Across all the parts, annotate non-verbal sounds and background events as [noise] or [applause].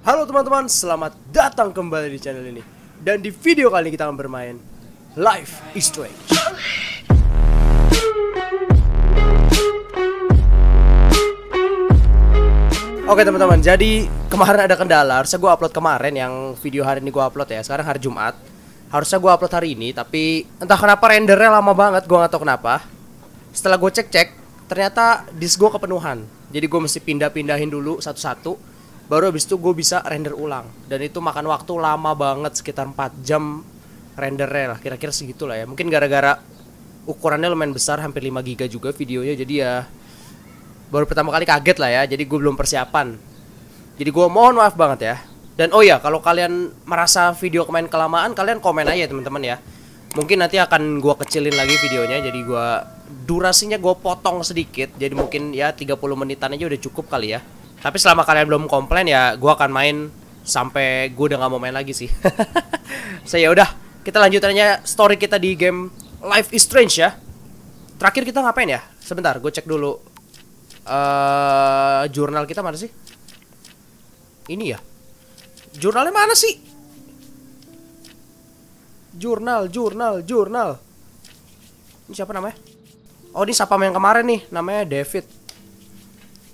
Halo teman-teman, selamat datang kembali di channel ini Dan di video kali ini kita akan bermain Life is Strange Oke teman-teman, jadi kemarin ada kendala Harusnya gue upload kemarin yang video hari ini gue upload ya Sekarang hari Jumat Harusnya gue upload hari ini, tapi entah kenapa rendernya lama banget, gue gak tau kenapa Setelah gue cek-cek, ternyata disk gue kepenuhan Jadi gue mesti pindah-pindahin dulu satu-satu baru habis itu gue bisa render ulang dan itu makan waktu lama banget sekitar 4 jam rendernya lah kira-kira segitu lah ya mungkin gara-gara ukurannya lumayan besar hampir 5 giga juga videonya jadi ya baru pertama kali kaget lah ya jadi gue belum persiapan jadi gue mohon maaf banget ya dan oh ya kalau kalian merasa video kemarin kelamaan kalian komen aja ya, teman-teman ya mungkin nanti akan gue kecilin lagi videonya jadi gue durasinya gue potong sedikit jadi mungkin ya 30 menitan aja udah cukup kali ya tapi selama kalian belum komplain ya gue akan main sampai gue udah nggak mau main lagi sih. [laughs] so ya udah, kita lanjut aja story kita di game Life is Strange ya. Terakhir kita ngapain ya? Sebentar, gue cek dulu. Uh, jurnal kita mana sih? Ini ya. Jurnalnya mana sih? Jurnal, jurnal, jurnal. Ini siapa namanya? Oh, ini siapa yang kemarin nih, namanya David.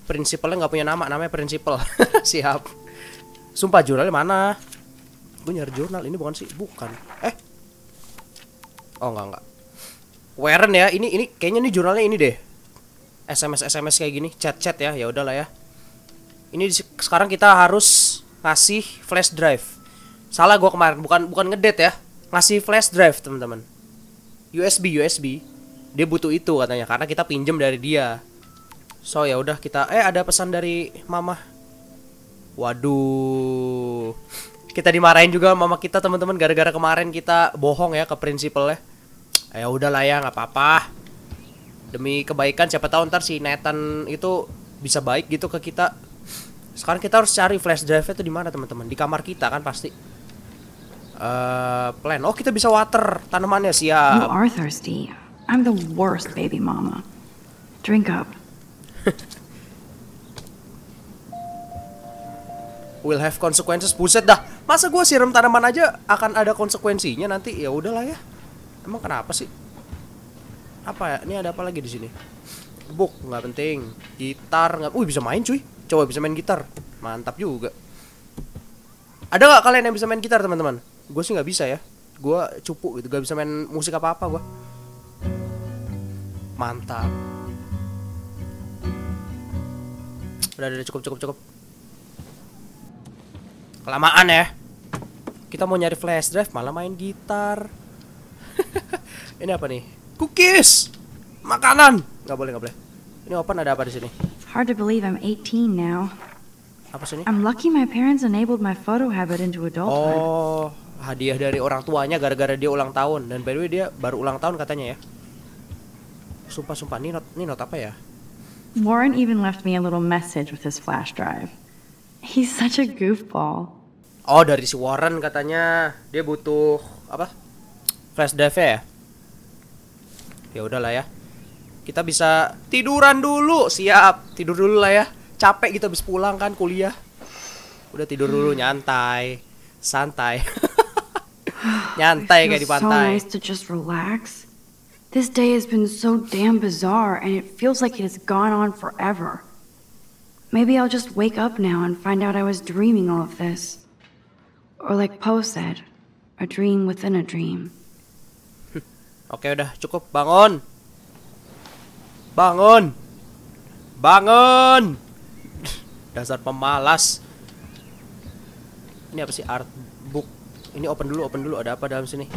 Prinsipalnya nggak punya nama, namanya prinsipal. [laughs] Siap. Sumpah jurnalnya mana? Gue nyari jurnal, ini bukan sih? Bukan. Eh? Oh nggak nggak. Warren ya, ini ini kayaknya ini jurnalnya ini deh. SMS SMS kayak gini, chat chat ya, ya udahlah ya. Ini sekarang kita harus ngasih flash drive. Salah gue kemarin, bukan bukan ngedet ya, ngasih flash drive teman-teman. USB USB, dia butuh itu katanya karena kita pinjem dari dia. So ya udah kita eh ada pesan dari mama. Waduh. Kita dimarahin juga mama kita teman-teman gara-gara kemarin kita bohong ya ke prinsipalnya. Eh ya lah ya nggak apa-apa. Demi kebaikan siapa tahu ntar si Nathan itu bisa baik gitu ke kita. Sekarang kita harus cari flash drive itu di mana teman-teman? Di kamar kita kan pasti. Uh, plan. Oh kita bisa water tanamannya siap. You are thirsty. I'm the worst baby mama. Drink up. [laughs] Will have consequences. Buset dah. Masa gue siram tanaman aja akan ada konsekuensinya nanti? Ya udahlah ya. Emang kenapa sih? Apa ya? Ini ada apa lagi di sini? Book nggak penting. Gitar nggak. uh bisa main cuy. Coba bisa main gitar. Mantap juga. Ada nggak kalian yang bisa main gitar teman-teman? Gue sih nggak bisa ya. Gue cupu gitu. Gak bisa main musik apa-apa gue. Mantap. Udah, udah, cukup, cukup, cukup. Kelamaan ya. Kita mau nyari flash drive, malah main gitar. [laughs] ini apa nih? Cookies! Makanan! Nggak boleh, nggak boleh. Ini open ada apa di sini? hard to believe I'm 18 now. Apa sini? I'm lucky my parents enabled my photo habit into adulthood. Oh, hadiah dari orang tuanya gara-gara dia ulang tahun. Dan by the way dia baru ulang tahun katanya ya. Sumpah-sumpah, ini not, ini not apa ya? Warren even left me a little message with his flash drive. He's such a goofball. Oh, dari si Warren katanya dia butuh apa? Flash drive ya? Ya udahlah ya. Kita bisa tiduran dulu, siap. Tidur dulu lah ya. Capek kita gitu habis pulang kan kuliah. Udah tidur dulu hmm. nyantai. Santai. [laughs] nyantai kayak di pantai. So nice to just relax. This day has been so damn bizarre, and it feels like it has gone on forever. Maybe I'll just wake up now and find out I was dreaming all of this. Or like Poe said, a dream within a dream. Oke [laughs] okay, udah cukup bangun. Bangun. Bangun. [laughs] Dasar pemalas. Ini apa sih art book? Ini open dulu, open dulu. Ada apa dalam sini?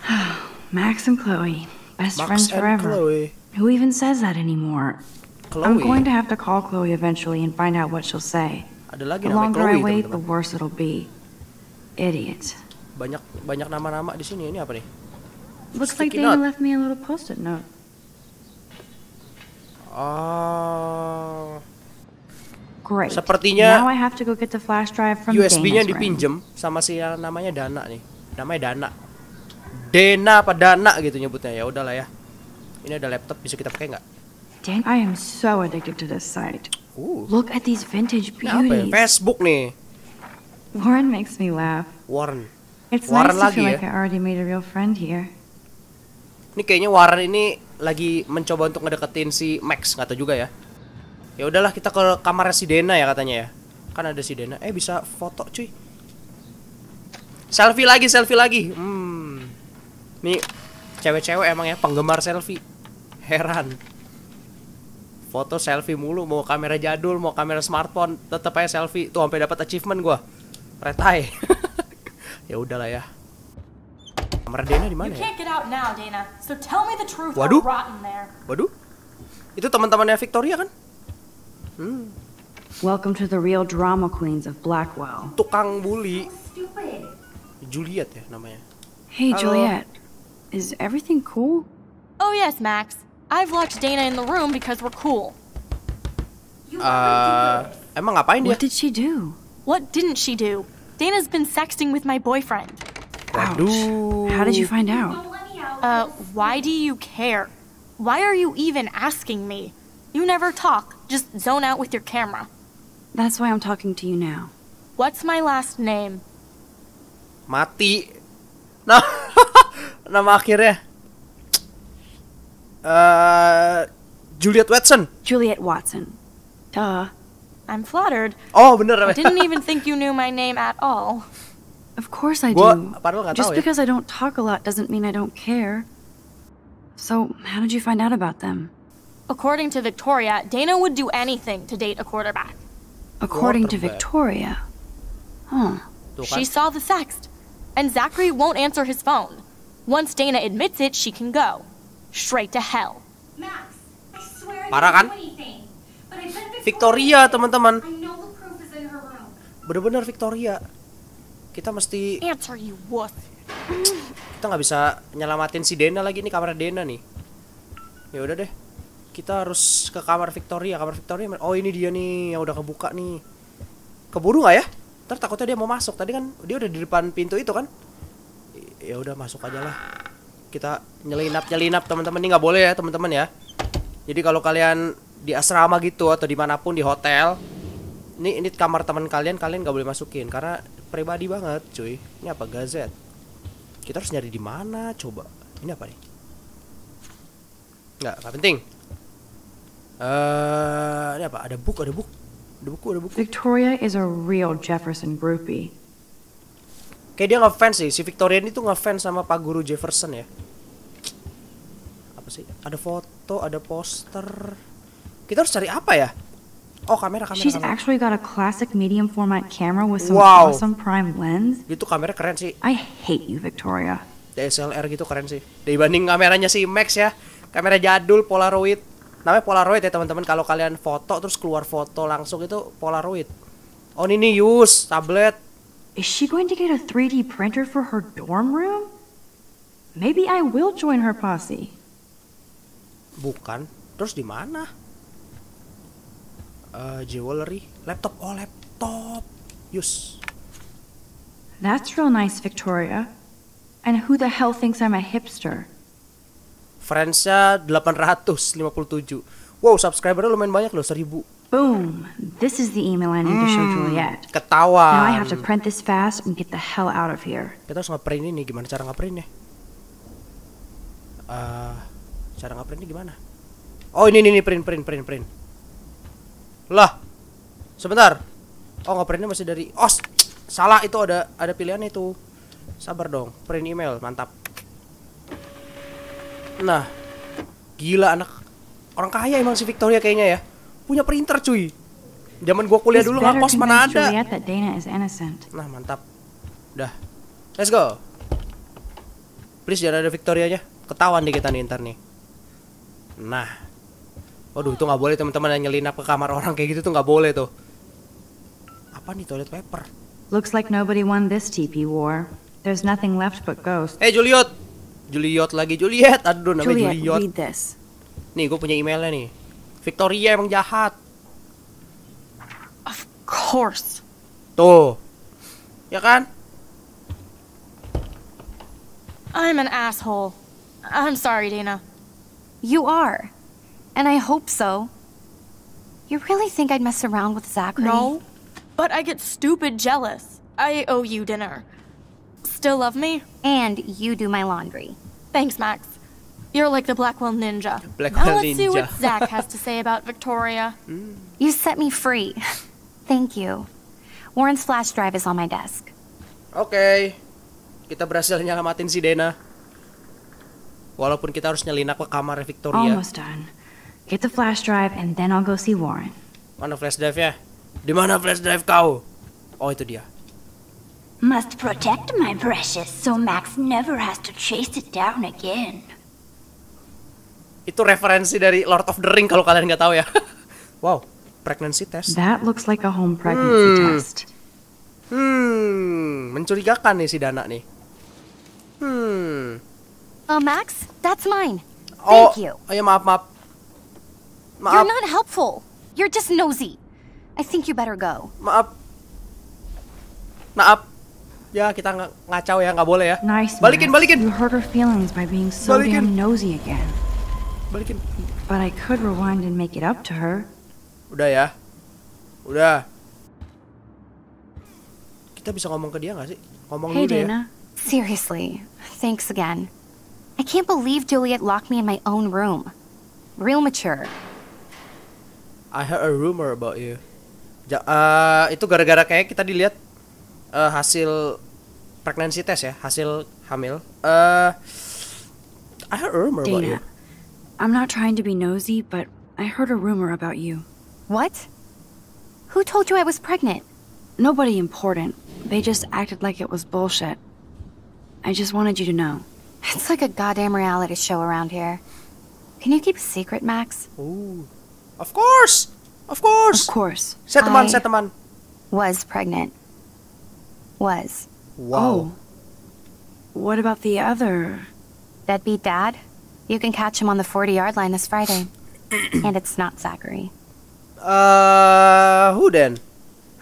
[sighs] Max and Chloe, Best Max friends forever. Chloe. Who even says that anymore? Chloe. I'm going to have to call Chloe eventually and find out what she'll say. Ada lagi the longer Chloe, I wait, teman -teman. the worse it'll be. Idiot. Banyak banyak nama-nama di sini. Ini apa nih? Looks like Dana left me a little post-it note. Oh. Great. Sepertinya Now I have to go get the flash drive from USB-nya sama si namanya Dana nih. Namanya Dana. Dena apa Dana gitu nyebutnya ya udahlah ya. Ini ada laptop bisa kita pakai nggak? Dang, I am so addicted to this site. Ooh. Uh. Look at these vintage beauties. Ini apa ya? Facebook nih. Warren makes me laugh. Warren. It's Warren nice to feel ya. like I already made a real friend here. Ini kayaknya Warren ini lagi mencoba untuk ngedeketin si Max nggak tahu juga ya. Ya udahlah kita ke kamar si Dena ya katanya ya. Kan ada si Dena. Eh bisa foto cuy. Selfie lagi, selfie lagi. Hmm. Ini cewek-cewek emang ya penggemar selfie. Heran. Foto selfie mulu, mau kamera jadul, mau kamera smartphone, tetap aja selfie. Tuh sampai dapat achievement gua. Retai. [laughs] ya udahlah ya. Kamar Dana di mana ya? Waduh. Waduh. Itu teman-temannya Victoria kan? Hmm. Welcome to the real drama queens of Blackwell. Tukang bully. Juliet ya namanya. Hey Juliet. Is everything cool? Oh yes, Max. I've locked Dana in the room because we're cool. Uh, emang What did she do? What didn't she do? Dana's been sexting with my boyfriend. Ouch. How did you find out? Uh, why do you care? Why are you even asking me? You never talk, just zone out with your camera. That's why I'm talking to you now. What's my last name? Mati. [laughs] No nama akhirnya uh, Juliet Watson. Juliet Watson. Duh. I'm flattered. Oh, bener. I didn't even think you knew my name at all. Of course I do. Just because I don't talk a lot doesn't mean I don't care. So, how did you find out about them? According to Victoria, Dana would do anything to date a quarterback. According to Victoria? Huh. She saw the sext, and Zachary won't answer his phone. Once Dana admits it, she can go. Straight to hell. Parah kan? Victoria, teman-teman. Bener-bener Victoria. Kita mesti Answer you what? Kita nggak bisa nyelamatin si Dana lagi nih kamar Dana nih. Ya udah deh. Kita harus ke kamar Victoria. Kamar Victoria. Oh, ini dia nih yang udah kebuka nih. Keburu nggak ya? Ntar takutnya dia mau masuk. Tadi kan dia udah di depan pintu itu kan? ya udah masuk aja lah kita nyelinap nyelinap teman-teman ini nggak boleh ya teman-teman ya jadi kalau kalian di asrama gitu atau dimanapun di hotel ini ini kamar teman kalian kalian nggak boleh masukin karena pribadi banget cuy ini apa gazet kita harus nyari di mana coba ini apa nih nggak nggak penting uh, ini apa ada buku ada buku ada buku ada buku Victoria is a real Jefferson groupie Kayak dia ngefans sih, si Victorian itu ngefans sama Pak Guru Jefferson ya. Apa sih? Ada foto, ada poster. Kita harus cari apa ya? Oh, kamera kamera. She's kamera. actually got a classic medium format camera with some wow. awesome prime lens. Itu kamera keren sih. I hate you, Victoria. DSLR gitu keren sih. Dibanding kameranya si Max ya. Kamera jadul Polaroid. Namanya Polaroid ya, teman-teman. Kalau kalian foto terus keluar foto langsung itu Polaroid. Oh, ini use tablet Is she going to get a 3D printer for her dorm room? Maybe I will join her posse. Bukan. Terus di mana? Uh, jewelry, laptop. Oh, laptop. Yus. That's real nice, Victoria. And who the hell thinks I'm a hipster? Friendsnya 857. Wow, subscribernya lumayan banyak loh, 1000. Boom! This is the email I need to show hmm, Juliet. Ketawa. Now I have to print this fast and get the hell out of here. Kita harus ngeprint ini. Gimana cara ngeprintnya? Uh, cara ini gimana? Oh ini ini, ini print print print print. Lah, sebentar. Oh ngeprintnya masih dari. Oh salah itu ada ada pilihan itu. Sabar dong. Print email mantap. Nah, gila anak orang kaya emang si Victoria kayaknya ya punya printer cuy zaman gua kuliah dulu ngakos mana ada nah mantap udah let's go please jangan ada Victoria nya, ketahuan deh kita nih ntar nih nah Waduh itu nggak boleh teman-teman yang nyelinap ke kamar orang kayak gitu tuh nggak boleh tuh. Apa nih toilet paper? Looks like nobody won this TP war. There's nothing left but ghosts. Eh hey, Juliet, Juliet lagi Juliet. Aduh namanya Juliet. Juliet. Read this. Nih gue punya emailnya nih. Victoria emang jahat. Of course. Tuh. Ya kan? I'm an asshole. I'm sorry, Dana. You are. And I hope so. You really think I'd mess around with Zachary? No, but I get stupid jealous. I owe you dinner. Still love me? And you do my laundry. Thanks, Max. You're like the Blackwell Ninja. Blackwell now let's Ninja. see what Zack has to say about Victoria. [laughs] Mm. You set me free. Thank you. Warren's flash drive is on my desk. Oke. Okay. Kita berhasil nyelamatin si Dena. Walaupun kita harus nyelinak ke kamar Victoria. Almost done. Get the flash drive and then I'll go see Warren. Mana flash drive ya? Di mana flash drive kau? Oh itu dia. Must protect my precious so Max never has to chase it down again itu referensi dari Lord of the Ring kalau kalian nggak tahu ya. [laughs] wow, pregnancy test. That looks like a home pregnancy hmm. test. Hmm, mencurigakan nih si Dana nih. Hmm. Uh, Max, that's mine. Oh, Thank you. Oh, ya maaf, maaf. Maaf. You're not helpful. You're just nosy. I think you better go. Maaf. Maaf. Ya, kita ng ngacau ya, nggak boleh ya. Nice, balikin, Max. balikin. You hurt her feelings by being so balikin. damn nosy again balikin. But I could rewind and make it up to her. Udah ya. Udah. Kita bisa ngomong ke dia nggak sih? Ngomong hey, dulu ya. Dana. ya. Seriously, thanks again. I can't believe Juliet locked me in my own room. Real mature. I heard a rumor about you. Ja uh, itu gara-gara kayak kita dilihat uh, hasil pregnancy test ya, hasil hamil. Uh, I heard a rumor Dana, about you. I'm not trying to be nosy, but I heard a rumor about you. What? Who told you I was pregnant? Nobody important. They just acted like it was bullshit. I just wanted you to know. It's like a goddamn reality show around here. Can you keep a secret, Max? Ooh. Of course! Of course! Of course. Set the man, set the man. Was pregnant. Was. Whoa. Oh. What about the other? that be Dad? You can catch him on the 40 yard line this Friday. [clears throat] and it's not Zachary. Uh, who then?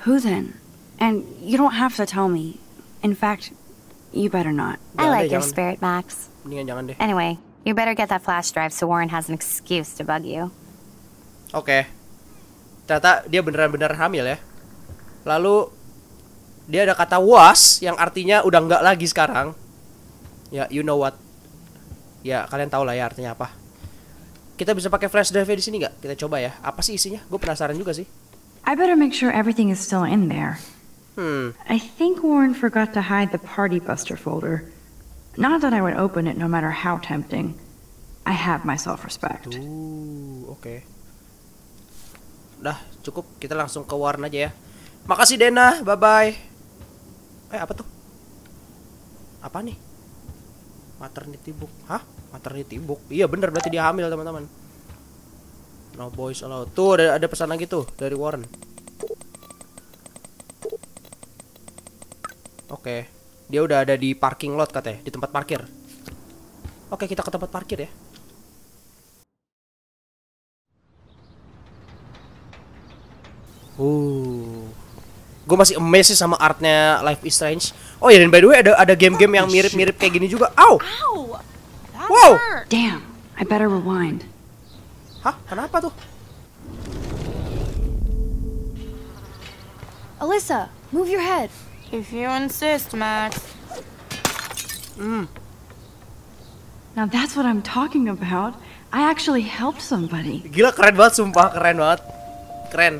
Who then? And you don't have to tell me. In fact, you better not. I like your spirit, Max. Anyway, you better get that flash drive so Warren has an excuse to bug you. Oke. Okay. Ternyata dia beneran-bener hamil ya. Lalu dia ada kata was yang artinya udah nggak lagi sekarang. Ya, you know what ya kalian tahu lah ya artinya apa kita bisa pakai flash drive di sini nggak kita coba ya apa sih isinya gue penasaran juga sih I better make sure everything is still in there hmm. I think Warren forgot to hide the party buster folder not that I would open it no matter how tempting I have my self respect oke okay. dah cukup kita langsung ke Warren aja ya makasih Dena bye bye eh apa tuh apa nih maternity book hah maternity book iya bener berarti dia hamil teman-teman no boys allowed tuh ada, ada pesan lagi tuh dari Warren oke okay. dia udah ada di parking lot katanya di tempat parkir oke okay, kita ke tempat parkir ya Uh, gue masih amazed sih sama artnya Life is Strange. Oh iya, dan by the way ada ada game-game yang oh, mirip-mirip kayak gini juga. Ow! Wow. Damn, I better rewind. Hah? Kenapa tuh? Alyssa, move your head. If you insist, Max. Hmm. Now that's what I'm talking about. I actually helped somebody. Gila keren banget sumpah, keren banget. Keren.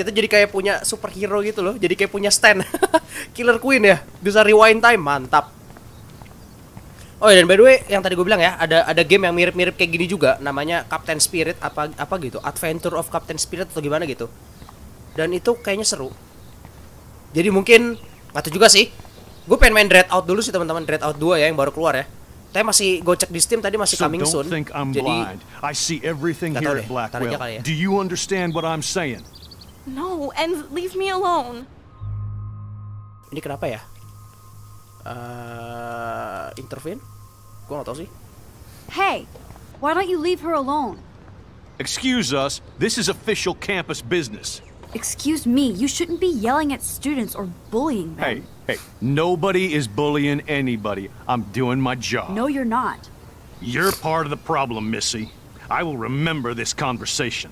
Kita jadi kayak punya superhero gitu loh, jadi kayak punya stand. [laughs] Killer Queen ya, bisa rewind time, mantap. Oh ya dan by the way yang tadi gue bilang ya ada ada game yang mirip-mirip kayak gini juga namanya Captain Spirit apa apa gitu Adventure of Captain Spirit atau gimana gitu dan itu kayaknya seru jadi mungkin atau juga sih gue pengen main Dread Out dulu sih teman-teman Dread Out 2 ya yang baru keluar ya tapi masih gue cek di Steam tadi masih so coming soon jadi I see everything here at Blackwell ya. do you understand what I'm saying no and leave me alone ini kenapa ya uh, intervene Hey, why don't you leave her alone? Excuse us, this is official campus business. Excuse me, you shouldn't be yelling at students or bullying them. Hey, hey, nobody is bullying anybody. I'm doing my job. No, you're not. You're part of the problem, Missy. I will remember this conversation.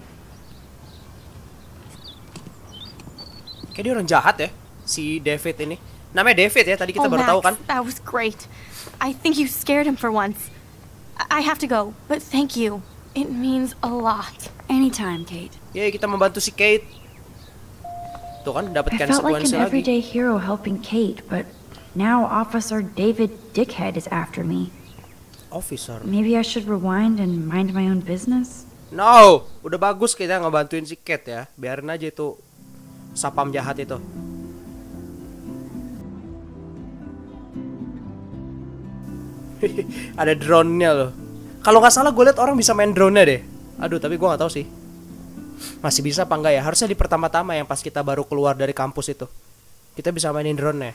Kayak orang jahat ya, si David ini. Namanya David ya, tadi kita oh, baru Max, tahu kan? That was great. I think you scared him for once. I have to go, but thank you. It means a lot. Anytime, Kate. Yay, kita membantu si Kate. Tuh kan, dapat I kan felt like an everyday lagi. hero helping Kate, but now Officer David Dickhead is after me. Officer? Maybe I should rewind and mind my own business? No! Udah bagus kita ngebantuin si Kate ya. Biarin aja itu sapam jahat itu. [laughs] ada drone-nya loh. Kalau nggak salah gue lihat orang bisa main drone-nya deh. Aduh, tapi gue nggak tahu sih. Masih bisa apa enggak ya? Harusnya di pertama-tama yang pas kita baru keluar dari kampus itu. Kita bisa mainin drone-nya.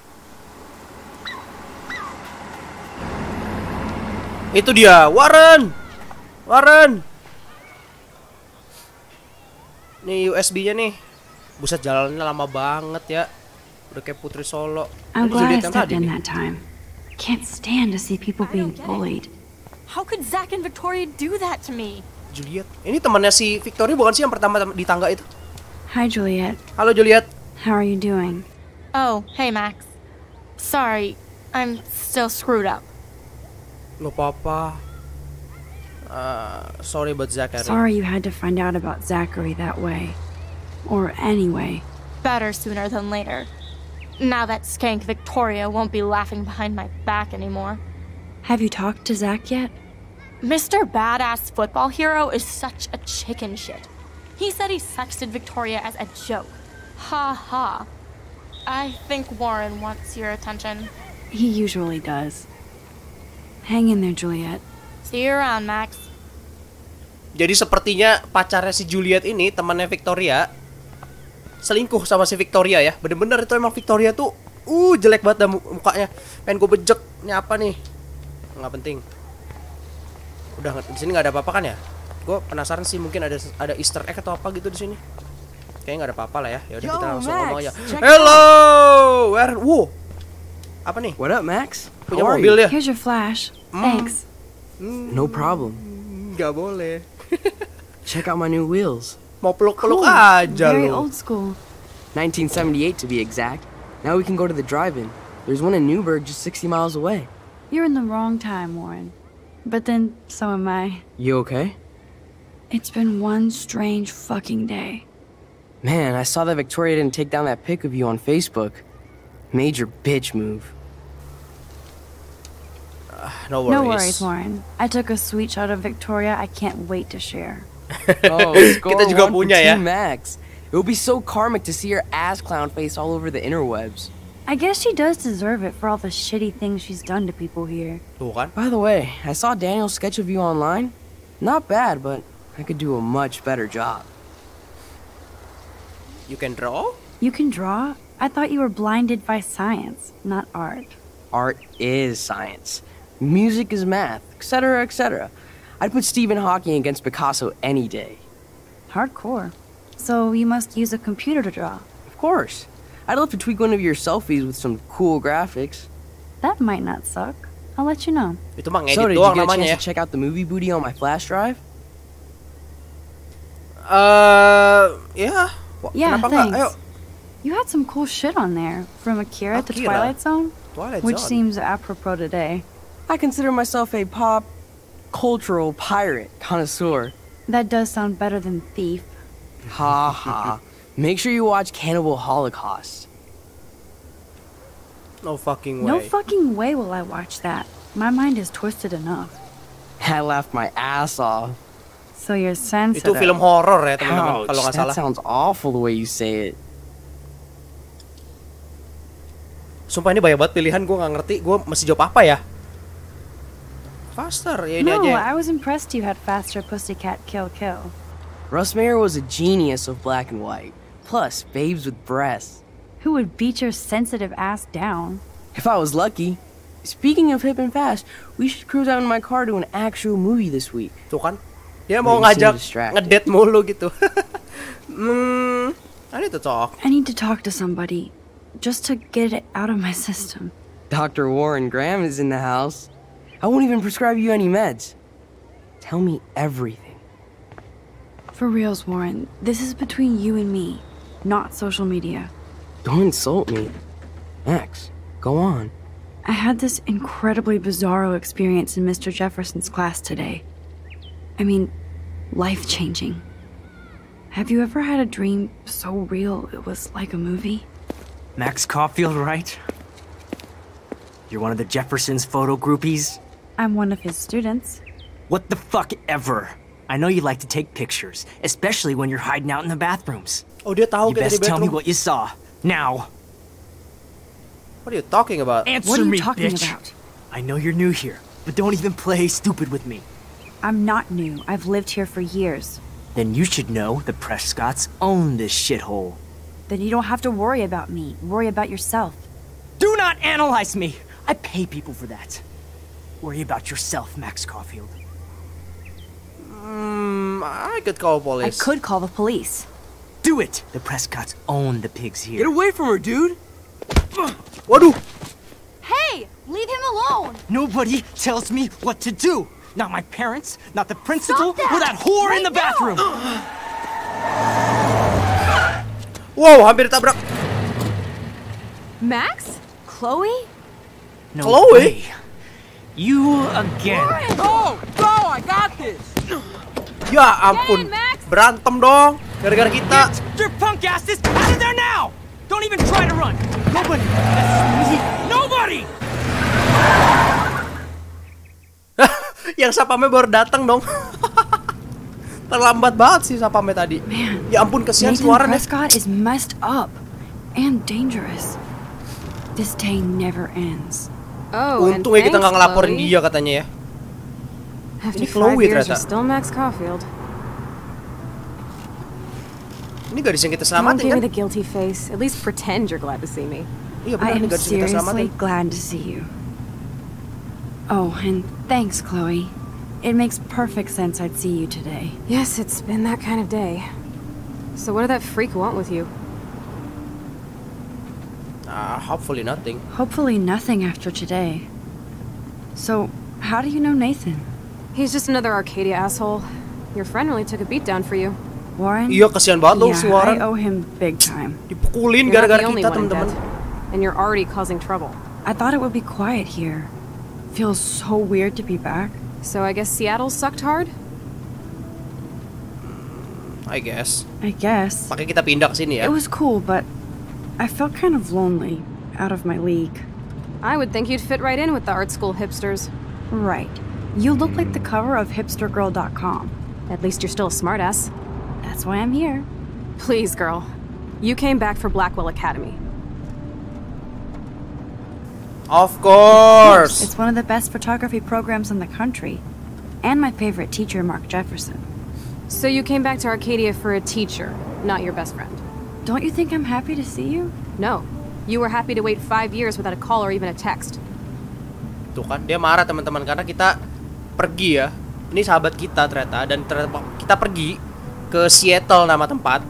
Itu dia, Warren. Warren. Nih USB-nya nih. Buset jalannya lama banget ya. Udah kayak Putri Solo. I'm glad I stepped in that time. can't stand to see people being bullied. How could Zach and Victoria do that to me? Juliet, ini temannya si Victoria bukan sih yang pertama di tangga itu? Hi Juliet. Halo Juliet. How are you doing? Oh, hey Max. Sorry, I'm still screwed up. Lo papa. Uh, sorry about Zachary. Sorry you had to find out about Zachary that way. Or anyway. Better sooner than later. Now that skank Victoria won't be laughing behind my back anymore. Have you talked to Zach yet? Mr. Badass Football Hero is such a chicken shit. He said he sexted Victoria as a joke. Ha ha. I think Warren wants your attention. He usually does. Hang in there, Juliet. See you around, Max. Jadi sepertinya pacarnya si Juliet ini, temannya Victoria, selingkuh sama si Victoria ya bener-bener itu emang Victoria tuh uh jelek banget dah mukanya pengen gue bejek ini apa nih nggak penting udah di sini nggak ada apa-apa kan ya gue penasaran sih mungkin ada ada Easter egg atau apa gitu di sini kayaknya nggak ada apa-apa lah ya Yaudah udah kita langsung Max, ngomong aja hello where wow apa nih what up Max punya How mobil ya here's your flash mm. thanks mm. no problem Gak boleh [laughs] check out my new wheels Mau peluk-peluk cool. aja Very old school. 1978 to be exact. Now we can go to the drive-in. There's one in Newburgh just 60 miles away. You're in the wrong time, Warren. But then, so am I. You okay? It's been one strange fucking day. Man, I saw that Victoria didn't take down that pic of you on Facebook. Major bitch move. Uh, no worries. No worries, Warren. I took a sweet shot of Victoria I can't wait to share. [laughs] Oh, [laughs] Kita juga punya ya. Max. It would be so karmic to see her ass clown face all over the interwebs. I guess she does deserve it for all the shitty things she's done to people here. What? By the way, I saw Daniel's sketch of you online. Not bad, but I could do a much better job. You can draw? You can draw? I thought you were blinded by science, not art. Art is science. Music is math, etc., etc. I'd put Stephen Hawking against Picasso any day. Hardcore. So you must use a computer to draw. Of course. I'd love to tweak one of your selfies with some cool graphics. That might not suck. I'll let you know. so, did you get chance to eh. check out the movie booty on my flash drive? Uh, yeah. yeah, thanks. You had some cool shit on there, from Akira, Akira. to Twilight Zone, Twilight which Zone. seems apropos today. I consider myself a pop cultural pirate connoisseur. That does sound better than thief. Ha ha. Make sure you watch Cannibal Holocaust. No fucking way. No fucking way will I watch that. My mind is twisted enough. [laughs] I laughed my ass off. So you're sensitive. Itu film horror ya teman-teman kalau nggak salah. That sounds awful the way you say it. Sumpah ini banyak banget pilihan gue nggak ngerti gue mesti jawab apa ya faster. No, I was impressed you had faster pussycat kill kill. Russ Mayer was a genius of black and white, plus babes with breasts. Who would beat your sensitive ass down? If I was lucky. Speaking of hip and fast, we should cruise out in my car to an actual movie this week. Tuh kan? Dia mau ngajak Ngedet mulu gitu. [laughs] Hmm. I need to talk. I need to talk to somebody. Just to get it out of my system. Dr. Warren Graham is in the house. I won't even prescribe you any meds. Tell me everything. For reals, Warren, this is between you and me, not social media. Don't insult me. Max, go on. I had this incredibly bizarro experience in Mr. Jefferson's class today. I mean, life changing. Have you ever had a dream so real it was like a movie? Max Caulfield, right? You're one of the Jefferson's photo groupies? I'm one of his students. What the fuck ever? I know you like to take pictures, especially when you're hiding out in the bathrooms. Oh, dia tahu you best tell me what you saw. Now. What are you talking about? Answer what are you me, talking bitch. About? I know you're new here, but don't even play stupid with me. I'm not new. I've lived here for years. Then you should know the Prescotts own this shithole. Then you don't have to worry about me. Worry about yourself. Do not analyze me! I pay people for that. Worry about yourself, Max Caulfield. Mm, I could call police. I could call the police. Do it! The Prescotts own the pigs here. Get away from her, dude! What do? Hey! Leave him alone! Nobody tells me what to do! Not my parents, not the principal, that. or that whore right in the now. bathroom! wow, hampir tabrak. Max? Chloe? No Chloe? Way. You again. Go, go, I got this. Ya ampun, berantem dong gara-gara kita. Your punk asses, out of there now. Don't even try to run. Nobody. Nobody. [laughs] Yang sapamnya baru datang dong. [laughs] Terlambat banget sih sapamnya tadi. Man, ya ampun kesian suara deh. Prescott is messed up and dangerous. This day never ends. Oh, Untung ya eh, kita nggak ngelaporin Chloe. dia katanya ya. After Ini Chloe ternyata. Still Max Caulfield. Ini gadis yang kita selamatin kan? The guilty face. At least pretend you're glad to see me. Iya benar, ini gadis yang kita selamatin. glad to see you. Oh, and thanks, Chloe. It makes perfect sense I'd see you today. Yes, it's been that kind of day. So what did that freak want with you? Uh, hopefully nothing. Hopefully nothing after today. So, how do you know Nathan? He's just another Arcadia asshole. Your friend really took a beat down for you. Warren? Iya, kasihan banget yeah, si Warren. I owe him big time. Dipukulin gara-gara kita, teman-teman. And you're already causing trouble. I thought it would be quiet here. Feels so weird to be back. So I guess Seattle sucked hard? Mm, I guess. I guess. Pakai kita pindah sini ya. It was cool, but I felt kind of lonely, out of my league. I would think you'd fit right in with the art school hipsters. Right. You look like the cover of hipstergirl.com. At least you're still a smartass. That's why I'm here. Please, girl. You came back for Blackwell Academy. Of course! It's one of the best photography programs in the country. And my favorite teacher, Mark Jefferson. So you came back to Arcadia for a teacher, not your best friend. Don't you think I'm happy to see you? No. You were happy to wait five years without a call or even a text. Tuh kan, dia marah teman-teman karena kita pergi ya. Ini sahabat kita ternyata dan ternyata kita pergi ke Seattle nama tempat.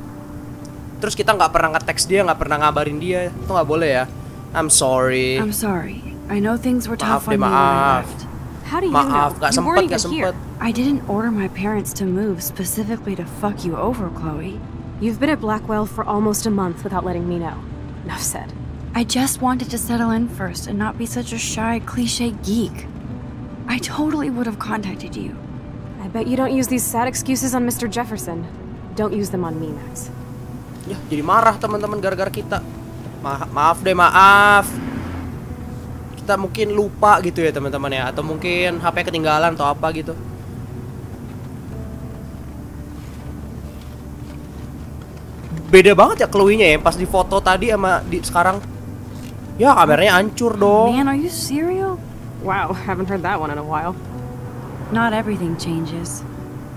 Terus kita nggak pernah nge-text dia, nggak pernah ngabarin dia. Itu nggak boleh ya. I'm sorry. I'm sorry. I know things were tough maaf, deh, maaf. How do you maaf, know? Gak sempet, gak sempet. I didn't order my parents to move specifically to fuck you over, Chloe. You've been at Blackwell for almost a month without letting me know. Enough said. I just wanted to settle in first and not be such a shy, cliche geek. I totally would have contacted you. I bet you don't use these sad excuses on Mr. Jefferson. Don't use them on me, Max. Ya, jadi marah teman-teman gara-gara kita. Ma maaf deh, maaf. Kita mungkin lupa gitu ya teman-teman ya, atau mungkin HP ketinggalan atau apa gitu. beda banget ya keluinya ya pas di foto tadi sama di sekarang. Ya kameranya hancur dong. Man, are you serial? Wow, haven't heard that one in a while. Not everything changes.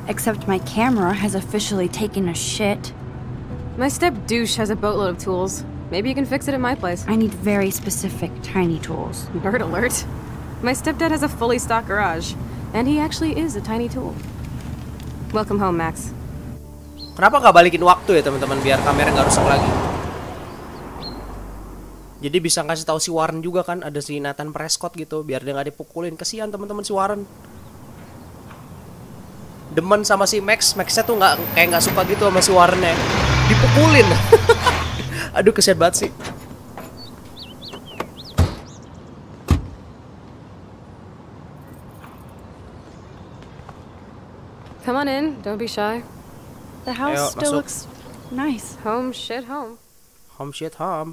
Except my camera has officially taken a shit. My step douche has a boatload of tools. Maybe you can fix it at my place. I need very specific tiny tools. Nerd alert. My stepdad has a fully stocked garage, and he actually is a tiny tool. Welcome home, Max. Kenapa nggak balikin waktu ya teman-teman biar kamera nggak rusak lagi? Jadi bisa ngasih tahu si Warren juga kan ada si Nathan Prescott gitu biar dia nggak dipukulin. Kesian teman-teman si Warren. Demen sama si Max, Maxnya tuh nggak kayak nggak suka gitu sama si Warren ya. Dipukulin. [laughs] Aduh kesian banget sih. Come on in, don't be shy. The house ja, still looks nice. Home shit home. Home shit home.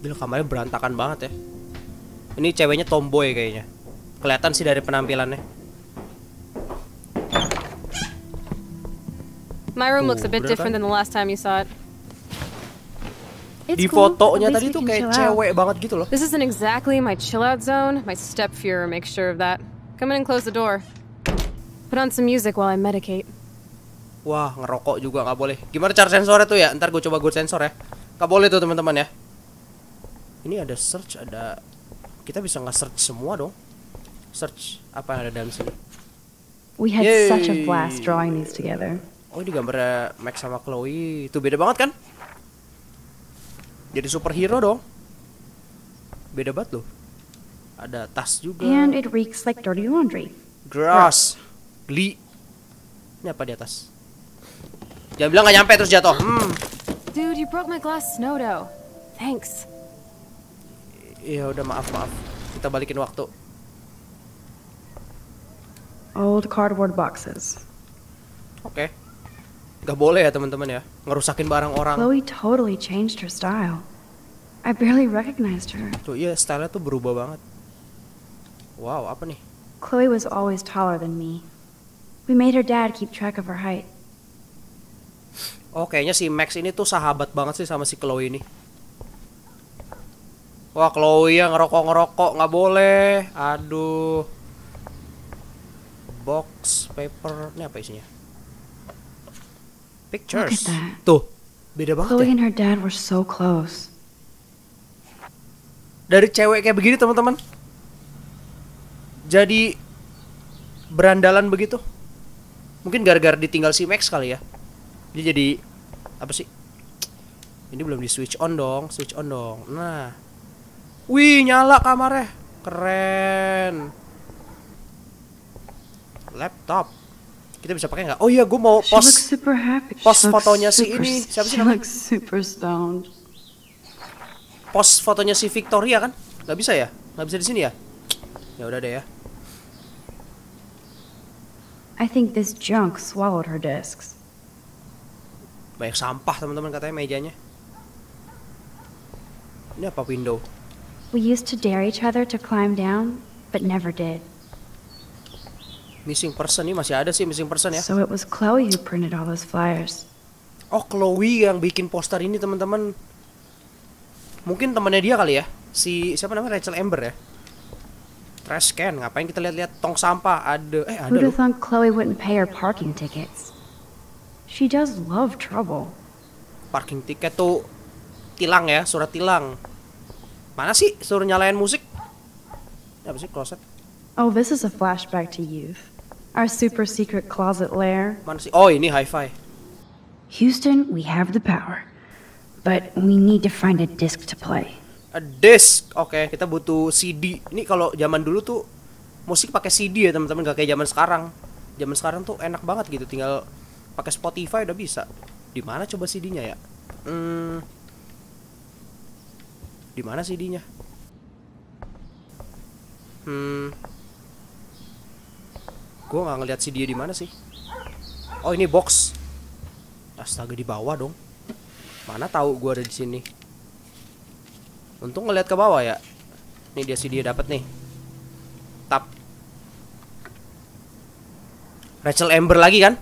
Gila kamarnya berantakan banget ya. Ini ceweknya tomboy kayaknya. Kelihatan sih dari penampilannya. My room looks a bit different kan? than the last time you saw it di fotonya cool. tadi tuh kayak cewek banget gitu loh. This isn't exactly my chill out zone. My fear make sure of that. Come in and close the door. Put on some music while I medicate. Wah, ngerokok juga nggak boleh. Gimana cara sensornya tuh ya? Ntar gue coba gue sensor ya. Gak boleh tuh teman-teman ya. Ini ada search, ada kita bisa nggak search semua dong. Search apa yang ada dalam sini? We had Yay. such a blast drawing these together. Oh, ini gambar Max sama Chloe. Itu beda banget kan? jadi superhero dong beda banget loh ada tas juga and it reeks like dirty laundry Grass, gli ini apa di atas jangan bilang nggak nyampe terus jatuh hmm. dude you broke my glass snow dough thanks ya udah maaf maaf kita balikin waktu old cardboard boxes oke okay. Gak boleh ya teman-teman ya, ngerusakin barang orang. Chloe totally changed her style. I barely recognized her. Tuh iya, stylenya tuh berubah banget. Wow, apa nih? Chloe was always taller than me. We made her dad keep track of her height. Oh, kayaknya si Max ini tuh sahabat banget sih sama si Chloe ini. Wah, Chloe yang ngerokok-ngerokok nggak boleh. Aduh. Box paper, ini apa isinya? Pictures. Tuh, beda banget. Chloe ya? and her dad were so close. Dari cewek kayak begini teman-teman. Jadi berandalan begitu. Mungkin gara-gara ditinggal si Max kali ya. Dia jadi apa sih? Ini belum di switch on dong, switch on dong. Nah. Wih, nyala kamarnya. Keren. Laptop kita bisa pakai nggak? Oh iya, gue mau post post fotonya si ini. Siapa sih namanya? Post fotonya si Victoria kan? Gak bisa ya? Gak bisa di sini ya? Ya udah deh ya. I think this junk swallowed her discs. Banyak sampah teman-teman katanya mejanya. Ini apa window? We used to dare each other to climb down, but never did. Missing person ini masih ada sih missing person ya. So it was Chloe who printed all those flyers. Oh Chloe yang bikin poster ini teman-teman. Mungkin temannya dia kali ya. Si siapa namanya Rachel Amber ya. Trash can, ngapain kita lihat-lihat tong sampah ada eh ada. Who thought Chloe wouldn't pay her parking tickets? She does love trouble. Parking tiket tuh tilang ya, surat tilang. Mana sih suruh nyalain musik? Apa sih kloset? Oh, this is a flashback to youth. Our super secret closet lair. Oh, ini hi-fi. Houston, we have the power. But we need to find a disc to play. A disc. Oke, okay, kita butuh CD. Ini kalau zaman dulu tuh musik pakai CD ya, teman-teman, gak kayak zaman sekarang. Zaman sekarang tuh enak banget gitu, tinggal pakai Spotify udah bisa. Di mana coba CD-nya ya? Hmm. Di mana CD-nya? Hmm. Gue gak ngeliat si dia di mana sih. Oh ini box. Astaga di bawah dong. Mana tahu gue ada di sini. Untung ngeliat ke bawah ya. ini dia si dia dapat nih. Tap. Rachel Amber lagi kan?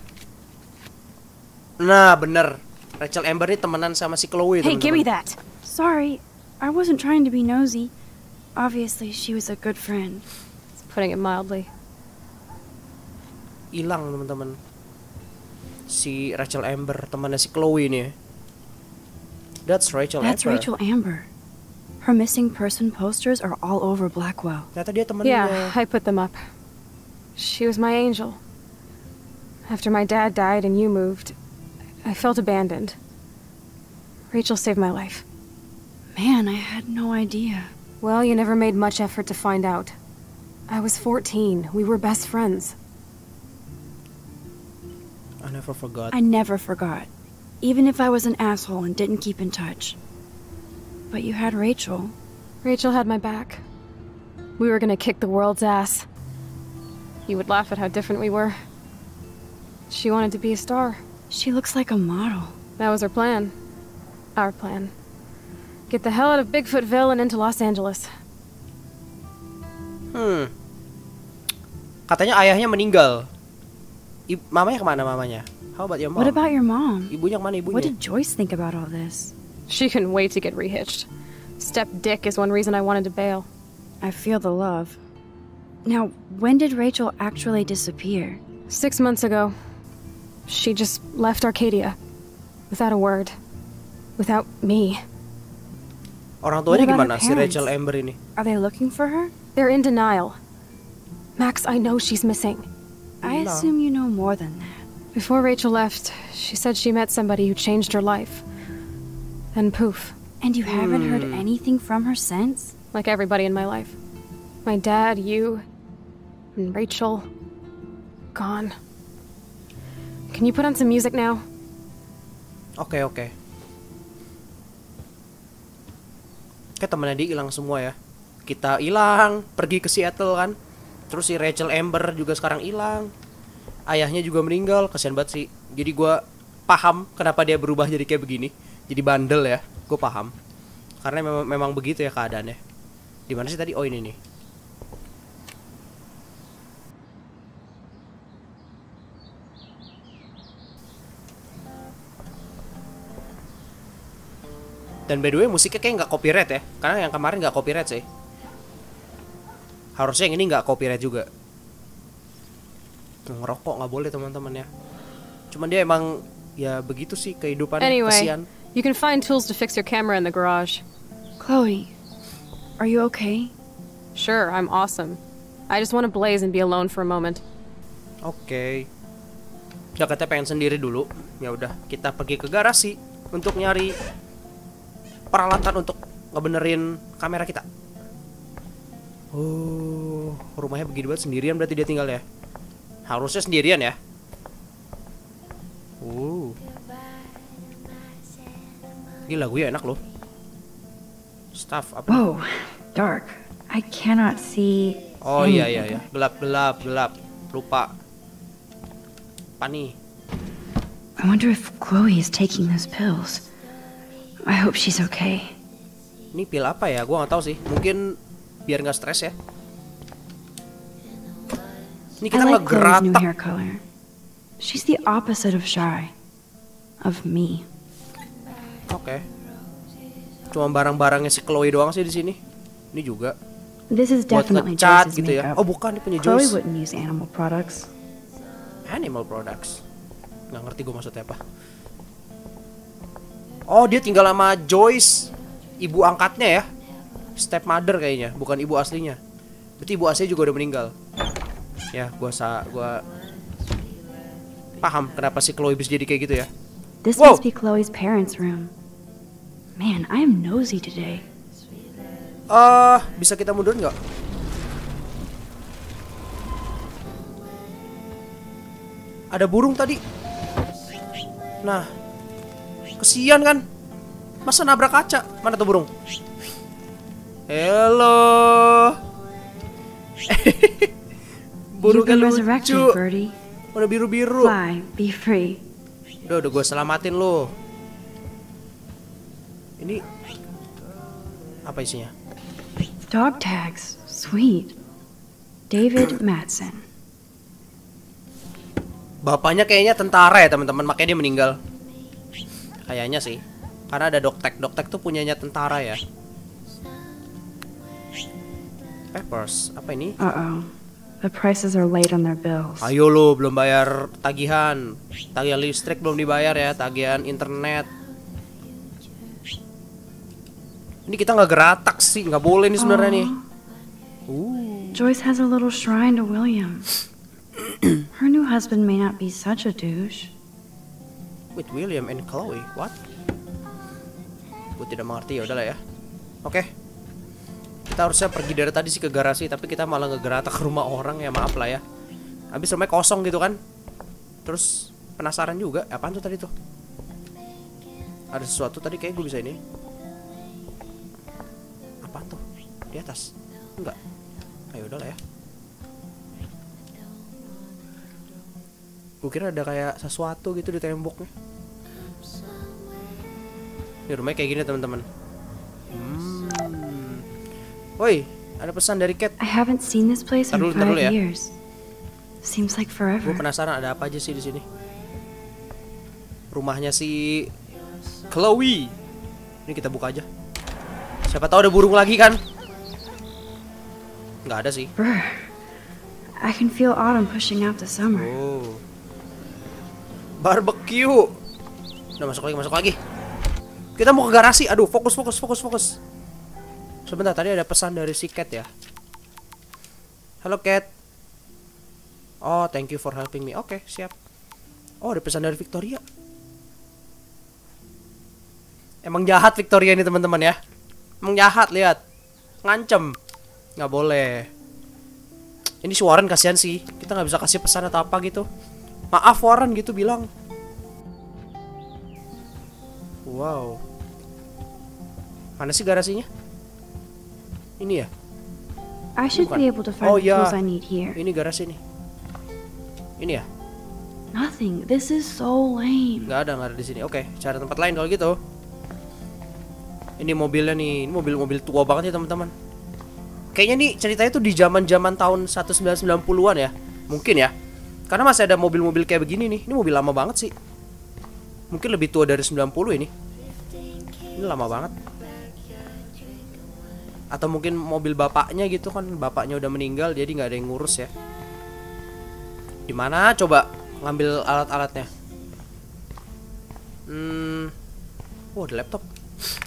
Nah bener. Rachel Amber ini temenan sama si Chloe. Hey, temen give me that. Sorry, I wasn't trying to be nosy. Obviously, she was a good friend. putting it mildly. hilang teman-teman si Rachel Amber temannya si Chloe ini That's Rachel That's Amber. Rachel Amber. Her missing person posters are all over Blackwell. Ternyata dia temannya. Yeah, I put them up. She was my angel. After my dad died and you moved, I felt abandoned. Rachel saved my life. Man, I had no idea. Well, you never made much effort to find out. I was 14. We were best friends. I never forgot. I never forgot. Even if I was an asshole and didn't keep in touch. But you had Rachel. Rachel had my back. We were gonna kick the world's ass. You would laugh at how different we were. She wanted to be a star. She looks like a model. That was her plan. Our plan. Get the hell out of Bigfootville and into Los Angeles. Hmm. Katanya ayahnya meninggal. I mamanya kemana mamanya? How about your mom? What about your mom? Ibunya kemana ibunya? What did Joyce think about all this? She couldn't wait to get rehitched. Step dick is one reason I wanted to bail. I feel the love. Now, when did Rachel actually disappear? Six months ago. She just left Arcadia. Without a word. Without me. Orang tuanya gimana si Rachel Amber ini? Are they looking for her? They're in denial. Max, I know she's missing. I assume you know more than that. Before Rachel left, she said she met somebody who changed her life. Then poof. And you haven't mm. heard hmm. anything from her since? Like everybody in my life. My dad, you, and Rachel. Gone. Can you put on some music now? Okay, okay. Kayak temennya dia hilang semua ya. Kita hilang, pergi ke Seattle kan. terus si Rachel Amber juga sekarang hilang ayahnya juga meninggal kasihan banget sih jadi gue paham kenapa dia berubah jadi kayak begini jadi bandel ya gue paham karena memang memang begitu ya keadaannya di mana sih tadi oh ini nih dan by the way musiknya kayak nggak copyright ya karena yang kemarin nggak copyright sih harusnya yang ini nggak copyright juga ngerokok nggak boleh teman-teman ya cuman dia emang ya begitu sih kehidupan anyway, kesian you can find tools to fix your camera in the garage Chloe are you okay sure I'm awesome I just want to blaze and be alone for a moment oke okay. Udah katanya pengen sendiri dulu ya udah kita pergi ke garasi untuk nyari peralatan untuk ngebenerin kamera kita Oh, rumahnya begini banget sendirian berarti dia tinggal ya? Harusnya sendirian ya? Oh. Ini lagu ya enak loh. Staff apa? Oh, dark. I cannot see. Oh iya iya iya. Gelap gelap gelap. Lupa. Pani. I wonder if Chloe is taking those pills. I hope she's okay. Ini pil apa ya? Gua nggak tahu sih. Mungkin biar nggak stres ya. Ini kita nggak ngegeratak. She's the opposite of shy, of me. Oke. Okay. Cuma barang-barangnya si Chloe doang sih di sini. Ini juga. This is definitely Buat ngecat gitu ya. Oh bukan, ini punya Chloe wouldn't use animal products. Animal products? Nggak ngerti gue maksudnya apa. Oh dia tinggal sama Joyce, ibu angkatnya ya stepmother kayaknya, bukan ibu aslinya. Berarti ibu aslinya juga udah meninggal. Ya, gua sa gua paham kenapa si Chloe bisa jadi kayak gitu ya. This wow. must be Chloe's parents' room. Man, I am nosy today. uh, bisa kita mundur nggak? Ada burung tadi. Nah, kesian kan? Masa nabrak kaca? Mana tuh burung? Hello. [laughs] kan lucu. Udah biru-biru. Fly, be free. Udah, udah gue selamatin lo. Ini apa isinya? Dog tags, sweet. David [clears throat] Madsen. Bapaknya kayaknya tentara ya teman-teman, makanya dia meninggal. Kayaknya sih, karena ada dog tag. Dog tag tuh punyanya tentara ya. Peppers. Apa ini? Uh oh. The prices are late on their bills. Ayo lo, belum bayar tagihan. Tagihan listrik belum dibayar ya, tagihan internet. Ini kita nggak geratak sih, nggak boleh nih sebenarnya oh. nih. Ooh. Joyce has a little shrine to William. [clears throat] Her new husband may not be such a douche. With William and Chloe, what? Gue tidak mengerti ya udahlah ya. Oke. Okay kita harusnya pergi dari tadi sih ke garasi tapi kita malah ngegeratak ke rumah orang ya maaf lah ya habis rumahnya kosong gitu kan terus penasaran juga eh, apa tuh tadi tuh ada sesuatu tadi kayak gue bisa ini apa tuh di atas enggak ayo udah lah ya, ya. gue kira ada kayak sesuatu gitu di temboknya ini rumahnya kayak gini teman-teman Woi, ada pesan dari Kate. I haven't seen this place in five ya. years. Seems like forever. Gue penasaran ada apa aja sih di sini. Rumahnya si Chloe. Ini kita buka aja. Siapa tahu ada burung lagi kan? Gak ada sih. I can feel autumn pushing out the summer. Oh. Barbecue. Udah masuk lagi, masuk lagi. Kita mau ke garasi. Aduh, fokus, fokus, fokus, fokus. Sebentar, tadi ada pesan dari si Cat ya. Halo Cat. Oh, thank you for helping me. Oke, okay, siap. Oh, ada pesan dari Victoria. Emang jahat Victoria ini teman-teman ya. Emang jahat, lihat. Ngancem. Nggak boleh. Ini si Warren kasihan sih. Kita nggak bisa kasih pesan atau apa gitu. Maaf Warren gitu bilang. Wow. Mana sih garasinya? Ini ya? I should be able to find oh, the ya. tools I need here. Ini garasi nih. Ini ya? Nothing. This is so lame. Gak ada, gak ada di sini. Oke, okay, cari tempat lain kalau gitu. Ini mobilnya nih, ini mobil-mobil tua banget ya teman-teman. Kayaknya nih ceritanya tuh di zaman-zaman tahun 1990-an ya. Mungkin ya. Karena masih ada mobil-mobil kayak begini nih. Ini mobil lama banget sih. Mungkin lebih tua dari 90 ini. Ini lama banget atau mungkin mobil bapaknya gitu kan bapaknya udah meninggal jadi nggak ada yang ngurus ya di mana coba ngambil alat-alatnya hmm oh ada laptop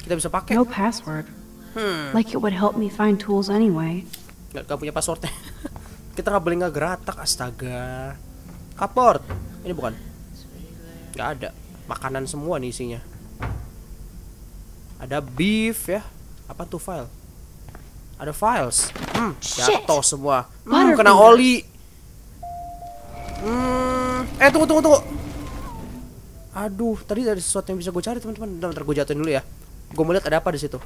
kita bisa pakai no password hmm. like it would help me find tools anyway nggak, nggak punya passwordnya [laughs] kita nggak boleh nggak geratak astaga kaport ini bukan nggak ada makanan semua nih isinya ada beef ya apa tuh file ada files. Hmm, jatuh semua. Hmm, kena oli. Hmm, eh tunggu tunggu tunggu. Aduh, tadi ada sesuatu yang bisa gue cari teman-teman. Ntar gue jatuhin dulu ya. Gue mau lihat ada apa di situ.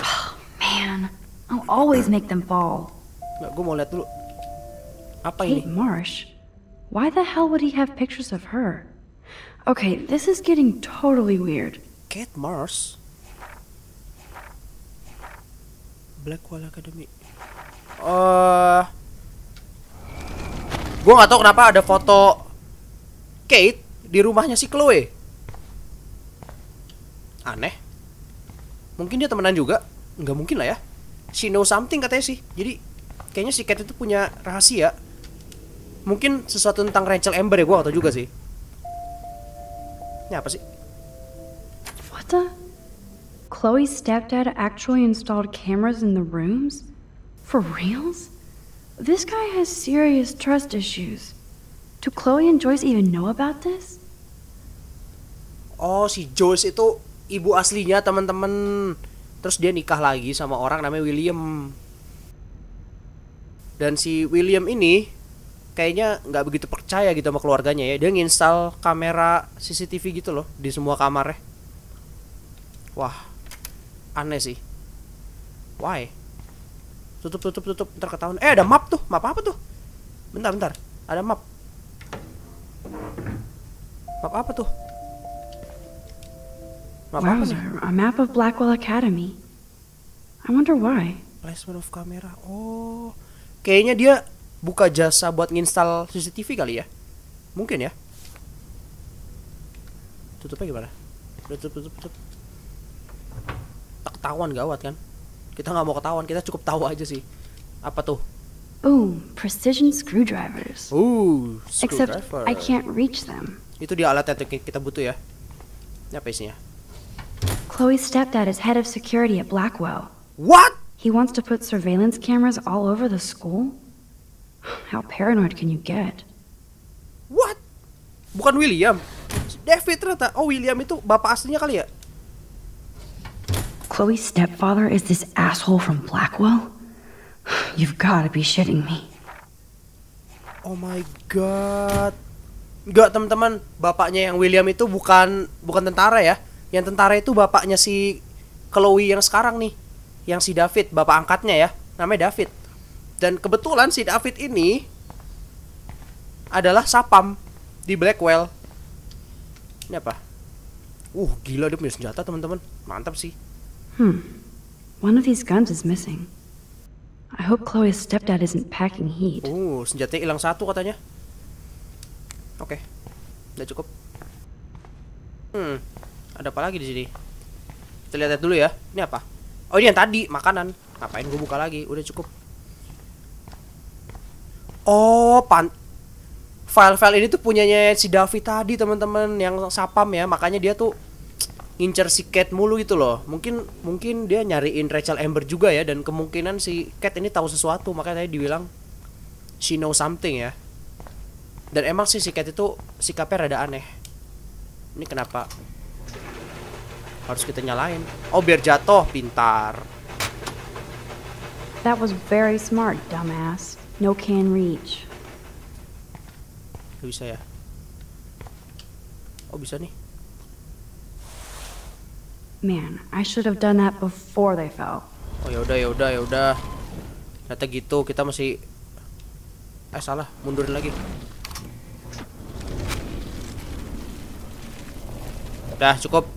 Oh, man, I'll always make them fall. Nggak, gue mau lihat dulu. Apa ini? Kate Marsh. Why the hell would he have pictures of her? Okay, this is getting totally weird. Kate Marsh. Blackwall Academy. Eh uh, Gue nggak tau kenapa ada foto Kate di rumahnya si Chloe. Aneh. Mungkin dia temenan juga. Nggak mungkin lah ya. She know something katanya sih. Jadi kayaknya si Kate itu punya rahasia. Mungkin sesuatu tentang Rachel Amber ya gue gak tau juga sih. Ini apa sih? What the? Chloe's stepdad actually installed cameras in the rooms? For reals? This guy has serious trust issues. Do Chloe and Joyce even know about this? Oh, si Joyce itu ibu aslinya, teman-teman. Terus dia nikah lagi sama orang namanya William. Dan si William ini kayaknya nggak begitu percaya gitu sama keluarganya ya. Dia nginstal kamera CCTV gitu loh di semua kamarnya. Wah, aneh sih why tutup tutup tutup ntar ketahuan eh ada map tuh map apa tuh bentar bentar ada map map apa tuh map apa nih? a map of Blackwell Academy I wonder why placement of camera oh kayaknya dia buka jasa buat nginstal CCTV kali ya mungkin ya tutupnya gimana tutup tutup tutup ketahuan gawat kan kita nggak mau ketahuan kita cukup tahu aja sih apa tuh oh precision screwdrivers. Ooh, screwdriver. Except I can't reach them. Itu dia alat yang kita butuh ya. Ini apa isinya? Chloe's stepdad is head of security at Blackwell. What? He wants to put surveillance cameras all over the school? How paranoid can you get? What? Bukan William. David ternyata. Oh, William itu bapak aslinya kali ya? Chloe's stepfather is this asshole from Blackwell? You've got to be shitting me. Oh my god. Enggak teman-teman, bapaknya yang William itu bukan bukan tentara ya. Yang tentara itu bapaknya si Chloe yang sekarang nih. Yang si David, bapak angkatnya ya. Namanya David. Dan kebetulan si David ini adalah sapam di Blackwell. Ini apa? Uh, gila dia punya senjata, teman-teman. Mantap sih. Hmm. One of these guns is missing. I hope Chloe's stepdad isn't packing heat. Oh, senjata hilang satu katanya. Oke. Okay. Udah cukup. Hmm. Ada apa lagi di sini? Kita lihat, lihat dulu ya. Ini apa? Oh, ini yang tadi, makanan. Ngapain gue buka lagi? Udah cukup. Oh, pan file-file ini tuh punyanya si Davi tadi, teman-teman, yang sapam ya. Makanya dia tuh ngincer si Cat mulu gitu loh. Mungkin mungkin dia nyariin Rachel Amber juga ya dan kemungkinan si Cat ini tahu sesuatu makanya tadi dibilang she know something ya. Dan emang sih si Cat itu sikapnya rada aneh. Ini kenapa? Harus kita nyalain. Oh, biar jatuh, pintar. That was very smart, dumbass. No can reach. Gak bisa ya? Oh, bisa nih. Man, I should have done that before they fell. Oh ya udah ya udah ya udah. Ternyata gitu kita masih eh salah mundurin lagi. Udah cukup.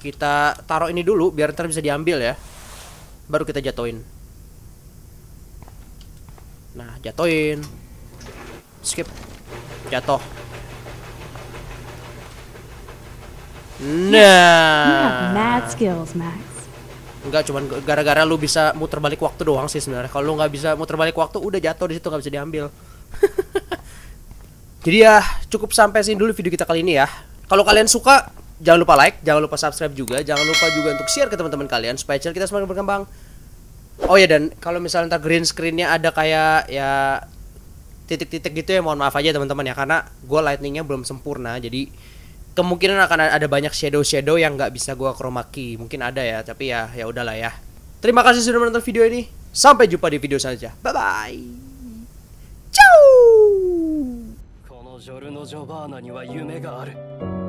Kita taruh ini dulu biar ntar bisa diambil ya. Baru kita jatoin. Nah jatoin. Skip. Jatuh. Nah. You have mad skills, Max. Enggak cuman gara-gara lu bisa muter balik waktu doang sih sebenarnya. Kalau lu nggak bisa muter balik waktu udah jatuh di situ nggak bisa diambil. [laughs] Jadi ya cukup sampai sini dulu video kita kali ini ya. Kalau kalian suka jangan lupa like, jangan lupa subscribe juga, jangan lupa juga untuk share ke teman-teman kalian supaya channel kita semakin berkembang. Oh ya dan kalau misalnya ntar green screennya ada kayak ya titik-titik gitu ya mohon maaf aja teman-teman ya karena gue lightningnya belum sempurna jadi kemungkinan akan ada banyak shadow-shadow yang nggak bisa gua chroma key. Mungkin ada ya, tapi ya ya udahlah ya. Terima kasih sudah menonton video ini. Sampai jumpa di video selanjutnya. Bye bye. Ciao.